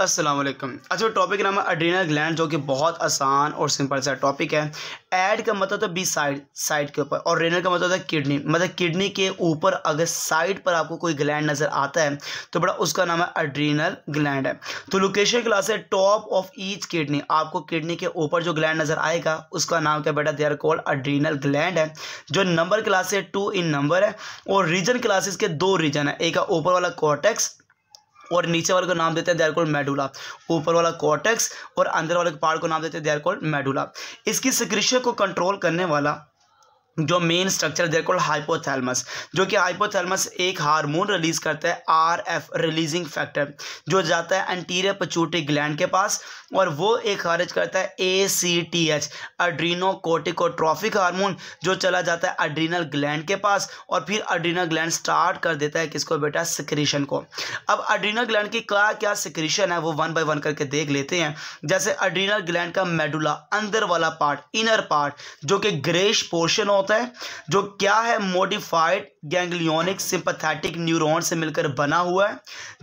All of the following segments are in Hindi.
अस्सलाम वालेकुम अच्छा टॉपिक का नाम है अड्रीनल ग्लैंड जो कि बहुत आसान और सिंपल सा टॉपिक है एड का मतलब होता है बी साइड साइड के ऊपर और रेनल का मतलब होता है किडनी मतलब किडनी के ऊपर अगर साइड पर आपको कोई ग्लैंड नज़र आता है तो बड़ा उसका नाम है अड्रीनल ग्लैंड है तो लोकेशन क्लास है टॉप ऑफ ईच किडनी आपको किडनी के ऊपर जो ग्लैंड नज़र आएगा उसका नाम क्या बेटा they are called adrenal gland है जो नंबर क्लास है टू इन नंबर है और रीजन क्लासेस के दो रीजन है एक है ऊपर वाला कॉटेक्स और नीचे वाले को नाम देते हैं देर कॉल्ड मेडुला ऊपर वाला कॉटेक्स और अंदर वाले पार्ट को नाम देते हैं देर कॉल्ड मेडुला इसकी सिक्रिशन को कंट्रोल करने वाला जो main structure they're call hypothalamus जो कि हाइपोथैलमस एक हार्मोन रिलीज करता है आर एफ रिलीजिंग फैक्टर जो जाता है एंटीरियर पचूटिक ग्लैंड के पास और वो एक खारिज करता है A C T H adrenocorticotropic hormone जो चला जाता है अड्रीनल ग्लैंड के पास और फिर अड्रीनल ग्लैंड स्टार्ट कर देता है किसको बेटा सिक्रीशन को अब अड्रीनल ग्लैंड की क्या क्या सिक्रीशन है वो वन बाय वन करके देख लेते हैं जैसे अड्रीनल ग्लैंड का मेडुला अंदर वाला पार्ट इनर पार्ट जो कि ग्रेश पोर्शन होता है जो क्या है मोडिफाइड गैंग्लियोनिक सिंपथेटिक न्यूरॉन से मिलकर बना हुआ है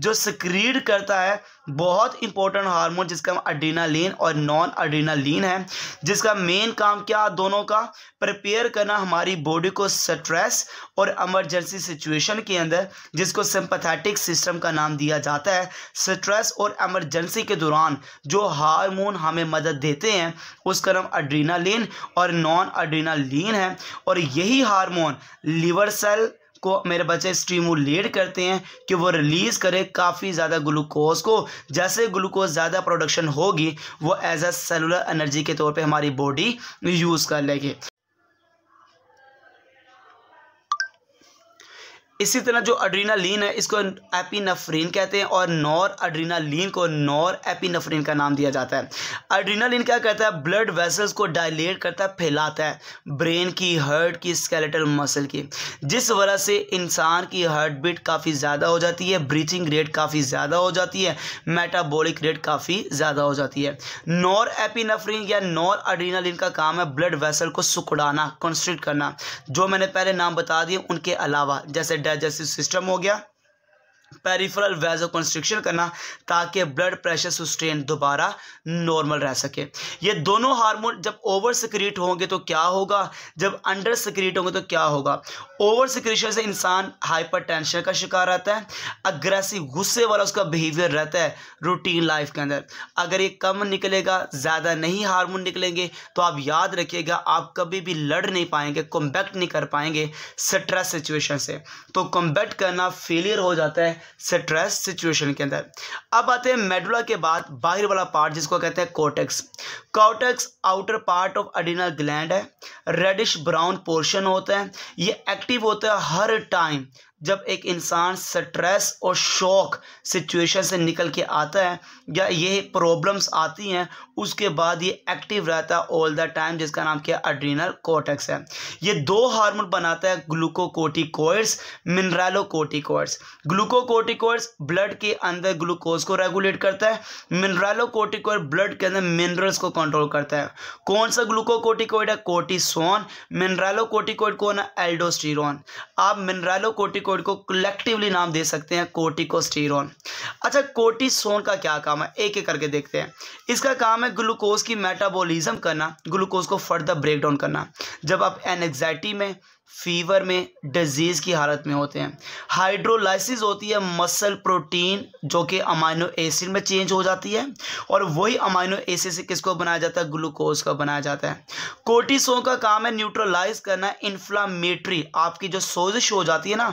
जो सक्रीड करता है बहुत इंपॉर्टेंट हार्मोन जिसका अड्रीनालिन और नॉन अड्रीनालिन है जिसका मेन काम क्या दोनों का प्रिपेयर करना हमारी बॉडी को स्ट्रेस और एमरजेंसी सिचुएशन के अंदर जिसको सिंपथेटिक सिस्टम का नाम दिया जाता है स्ट्रेस और एमरजेंसी के दौरान जो हार्मोन हमें मदद देते हैं उसका नाम अड्रीनालिन और नॉन अड्रीनालिन है और यही हारमोन लिवर सेल को मेरे बच्चे स्टीमुलेट करते हैं कि वो रिलीज़ करें काफ़ी ज़्यादा ग्लूकोज को जैसे ग्लूकोज ज़्यादा प्रोडक्शन होगी वो एज अ सेलुलर एनर्जी के तौर पर हमारी बॉडी यूज़ कर लेगी इसी तरह जो अड्रीनालीन है इसको एपिनफ्रीन कहते हैं और नॉर अड्रीनालीन को नॉर एपिनफ्रीन का नाम दिया जाता है अड्रीनालीन क्या करता है ब्लड वेसल्स को डायलेट करता है फैलाता है ब्रेन की हर्ट की स्केलेटल मसल की जिस वजह से इंसान की हार्ट बीट काफ़ी ज़्यादा हो जाती है ब्रीथिंग रेट काफ़ी ज़्यादा हो जाती है मेटाबॉलिक रेट काफ़ी ज़्यादा हो जाती है नॉर एपिनफ्रीन या नॉर अड्रीनालिन का काम है ब्लड वेसल को सुकड़ाना कंस्ट्रिक्ट करना जो मैंने पहले नाम बता दिए उनके अलावा जैसे डाइजेस्टिव सिस्टम हो गया पेरिफेरल वेजो कंस्ट्रिक्शन करना ताकि ब्लड प्रेशर सुस्टेन दोबारा नॉर्मल रह सके ये दोनों हार्मोन जब ओवर सिक्रीट होंगे तो क्या होगा जब अंडर सिक्रीट होंगे तो क्या होगा ओवर सिक्रीशन से इंसान हाइपरटेंशन का शिकार रहता है अग्रेसिव गुस्से वाला उसका बिहेवियर रहता है रूटीन लाइफ के अंदर अगर ये कम निकलेगा ज़्यादा नहीं हारमोन निकलेंगे तो आप याद रखिएगा आप कभी भी लड़ नहीं पाएंगे कॉम्बैक्ट नहीं कर पाएंगे स्ट्रेस सिचुएशन से तो कॉम्बैक्ट करना फेलियर हो जाता है स्ट्रेस सिचुएशन के अंदर अब आते हैं मेडुला के बाद बाहर वाला पार्ट जिसको कहते हैं cortex cortex outer part of adrenal gland है रेडिश ब्राउन पोर्शन होता है ये एक्टिव होता है हर टाइम जब एक इंसान स्ट्रेस और शौक सिचुएशन से निकल के आता है या ये प्रॉब्लम्स आती हैं उसके बाद ये एक्टिव रहता है ऑल द टाइम जिसका नाम क्या अड्रीनल कोटेक्स है ये दो हार्मोन बनाता है ग्लूकोकोटिकोइड्स मिनरलोकोटिकोइड्स ग्लूकोकोटिकोइड्स ब्लड के अंदर ग्लूकोज को रेगुलेट करता है मिनरलोकोटिकोइड ब्लड के अंदर मिनरल्स को कंट्रोल करता है कौन सा ग्लूकोकोटिकोइड है कोटिसोन मिनरलोकोटिकोइड कौन है एल्डोस्टीरोन आप मिनरलोकोटिक कोड को कलेक्टिवली नाम दे सकते हैं कोर्टिकोस्टीरोन अच्छा कोर्टिसोन का क्या काम है एक एक करके देखते हैं इसका काम है ग्लूकोज की मेटाबॉलिज्म करना ग्लूकोज को फर्दर ब्रेक डाउन करना जब आप एनग्जाइटी में फीवर में डिजीज़ की हालत में होते हैं हाइड्रोलाइसिस होती है मसल प्रोटीन जो कि अमाइनो एसिड में चेंज हो जाती है और वही अमाइनो एसिड से किसको बनाया जाता है ग्लूकोज का बनाया जाता है कोर्टिसोन का काम है न्यूट्रलाइज करना इन्फ्लामेटरी आपकी जो सोजिश हो जाती है ना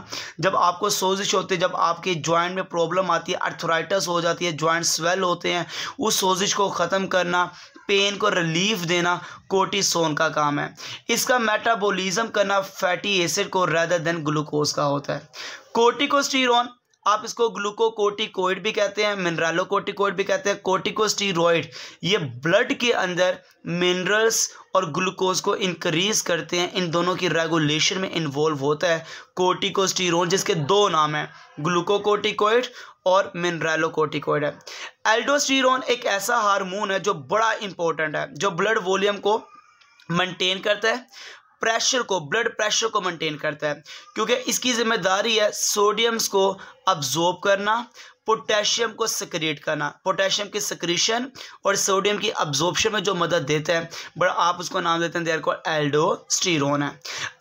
जब आपको सोजिश होती है जब आपके ज्वाइंट में प्रॉब्लम आती है अर्थराइटस हो जाती है ज्वाइंट स्वेल होते हैं उस सोजिश को ख़त्म करना पेन को रिलीफ देना कोर्टिसोन का काम है इसका मेटाबॉलिज्म करना फैटी एसिड को रेदर देन ग्लूकोज का होता है कोर्टिकोस्टीरोन आप इसको ग्लूकोकोटिकोइड भी कहते हैं मिनरलोकोटिकोइड भी कहते हैं कोटिकोस्टीरोइड ये ब्लड के अंदर मिनरल्स और ग्लूकोज को इंक्रीज करते हैं इन दोनों की रेगुलेशन में इन्वॉल्व होता है कोटिकोस्टीरोन जिसके दो नाम हैं ग्लूकोकोटिकोइड और मिनरलोकोटिकोइड है एल्डोस्टीरोन एक ऐसा हारमोन है जो बड़ा इंपॉर्टेंट है जो ब्लड वॉल्यूम को मेंटेन करता है प्रेशर को ब्लड प्रेशर को मेंटेन करता है क्योंकि इसकी जिम्मेदारी है सोडियम्स को अब्जॉर्ब करना पोटेशियम को सक्रिएट करना पोटेशियम की सक्रीशन और सोडियम की अब्जॉर्प्शन में जो मदद देते हैं बट आप उसको नाम देते हैं देर को एल्डोस्टीरोन है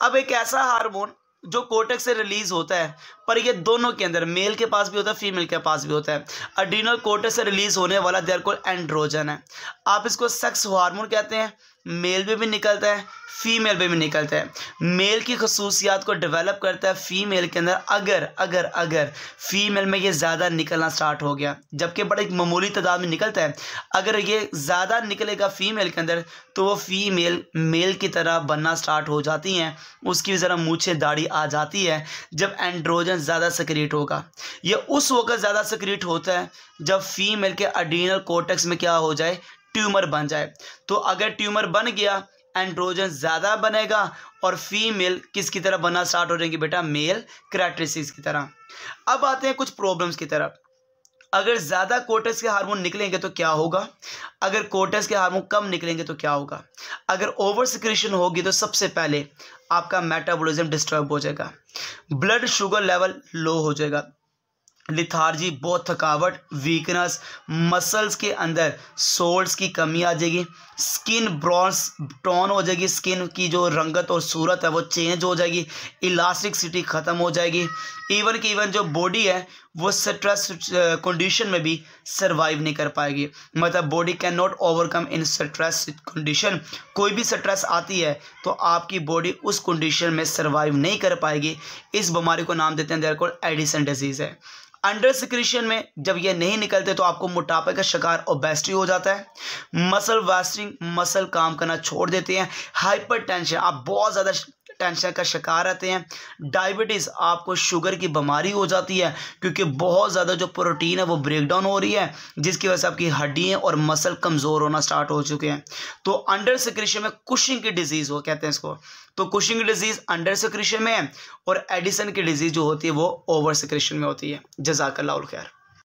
अब एक ऐसा हार्मोन जो कोटक से रिलीज होता है पर ये दोनों के अंदर मेल के पास भी होता है फीमेल के पास भी होता है अडीनल कोटक से रिलीज होने वाला देर को एंड्रोजन है आप इसको सेक्स हार्मोन कहते हैं मेल में भी निकलता है फ़ीमेल में भी निकलता है मेल की खसूसियात को डेवलप करता है फ़ीमेल के अंदर अगर अगर अगर फ़ीमेल में ये ज़्यादा निकलना स्टार्ट हो गया जबकि बड़े मामूली तादाद में निकलता है अगर ये ज़्यादा निकलेगा फ़ीमेल के अंदर तो वो फ़ीमेल मेल की तरह बनना स्टार्ट हो जाती हैं उसकी भी ज़रा मूछे दाढ़ी आ जाती है जब एंड्रोजन ज़्यादा सक्रिएट होगा यह उस वक्त ज़्यादा सक्रिएट होता है जब फ़ीमेल के अडीनल कोटेक्स में क्या हो जाए ट्यूमर बन जाए तो अगर ट्यूमर बन गया एंड्रोजन ज़्यादा बनेगा और फीमेल किसकी तरह बनना स्टार्ट हो जाएंगी बेटा मेल करैक्टरिस्टिक्स की तरह अब आते हैं कुछ प्रॉब्लम्स की तरफ अगर ज़्यादा कोटस के हार्मोन निकलेंगे तो क्या होगा अगर कोटस के हार्मोन कम निकलेंगे तो क्या होगा अगर ओवर सिक्रेशन होगी तो सबसे पहले आपका मेटाबॉलिज्म डिस्टर्ब हो जाएगा ब्लड शुगर लेवल लो हो जाएगा लिथार्जी बहुत थकावट वीकनेस मसल्स के अंदर सोल्स की कमी आ जाएगी स्किन ब्रॉन्स टोन हो जाएगी स्किन की जो रंगत और सूरत है वो चेंज हो जाएगी इलास्टिक सिटी ख़त्म हो जाएगी इवन की इवन जो बॉडी है वो स्ट्रेस कंडीशन में भी सरवाइव नहीं कर पाएगी मतलब body cannot overcome in stress condition कोई भी स्ट्रेस आती है तो आपकी बॉडी उस कंडीशन में सरवाइव नहीं कर पाएगी इस बीमारी को नाम देते हैं देर को एडिसन डिजीज़ है अंडर सिक्रीशन में जब ये नहीं निकलते तो आपको मोटापे का शिकार ओबेस्ट्री हो जाता है मसल वैस्ट्री रिलैक्सिंग मसल काम करना छोड़ देते हैं हाइपरटेंशन आप बहुत ज़्यादा टेंशन का शिकार रहते हैं डायबिटीज़ आपको शुगर की बीमारी हो जाती है क्योंकि बहुत ज़्यादा जो प्रोटीन है वो ब्रेकडाउन हो रही है जिसकी वजह से आपकी हड्डियाँ और मसल कमज़ोर होना स्टार्ट हो चुके हैं तो अंडर सिक्रेशन में कुशिंग की डिजीज़ वो कहते हैं इसको तो कुशिंग डिजीज़ अंडर सिक्रेशन में है और एडिसन की डिजीज़ जो होती है वो ओवर सिक्रेशन में होती है जजाकल्ला खैर